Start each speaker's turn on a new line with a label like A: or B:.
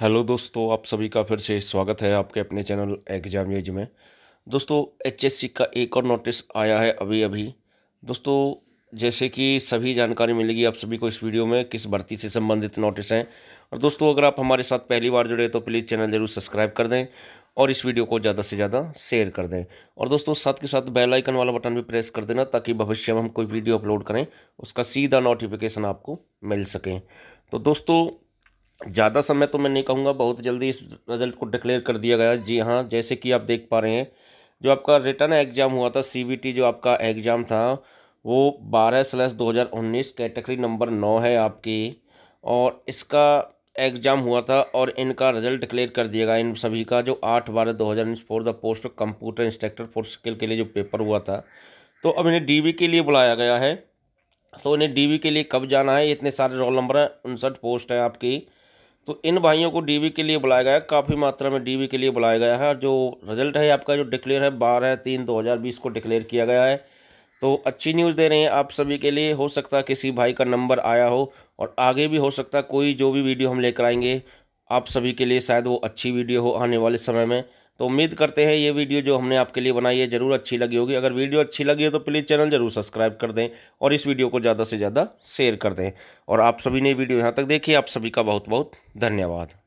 A: hello दोस्तों आप सभी का फिर से स्वागत है आपके अपने चैनल एग्जाम एज में दोस्तों एचएससी का एक और नोटिस आया है अभी अभी दोस्तों जैसे कि सभी जानकारी मिलेगी आप सभी को इस वीडियो में किस भर्ती से संबंधित नोटिस हैं और दोस्तों अगर आप हमारे साथ पहली बार जुड़े तो प्लीज़ चैनल ज़रूर सब्सक्राइब कर दें और इस वीडियो को ज़्यादा से ज़्यादा शेयर कर दें और दोस्तों साथ के साथ बेल आइकन वाला बटन भी प्रेस कर देना ताकि भविष्य में हम कोई वीडियो अपलोड करें उसका सीधा नोटिफिकेशन आपको मिल सके तो दोस्तों ज़्यादा समय तो मैं नहीं कहूँगा बहुत जल्दी इस रिज़ल्ट को डिक्लेयर कर दिया गया जी हाँ जैसे कि आप देख पा रहे हैं जो आपका रिटर्न एग्ज़ाम हुआ था सी जो आपका एग्ज़ाम था वो बारह स्लैस दो हज़ार उन्नीस कैटेगरी नंबर नौ है आपकी और इसका एग्ज़ाम हुआ था और इनका रिज़ल्ट डिक्लेयर कर दिया गया इन सभी का जो आठ बारह दो हज़ार उन्नीस for the post computer instructor for skill के लिए जो पेपर हुआ था तो अब इन्हें डी के लिए बुलाया गया है तो इन्हें डी के लिए कब जाना है इतने सारे रोल नंबर हैं उनसठ पोस्ट हैं आपकी तो इन भाइयों को डीवी के लिए बुलाया गया है काफ़ी मात्रा में डीवी के लिए बुलाया गया है जो रिजल्ट है आपका जो डिक्लेयर है बारह तीन दो हज़ार बीस को डिक्लेयर किया गया है तो अच्छी न्यूज़ दे रहे हैं आप सभी के लिए हो सकता है किसी भाई का नंबर आया हो और आगे भी हो सकता है कोई जो भी वीडियो हम लेकर आएंगे आप सभी के लिए शायद वो अच्छी वीडियो हो आने वाले समय में तो उम्मीद करते हैं ये वीडियो जो हमने आपके लिए बनाई है ज़रूर अच्छी लगी होगी अगर वीडियो अच्छी लगी हो तो प्लीज़ चैनल ज़रूर सब्सक्राइब कर दें और इस वीडियो को ज़्यादा से ज़्यादा शेयर कर दें और आप सभी ने वीडियो यहाँ तक देखी आप सभी का बहुत बहुत धन्यवाद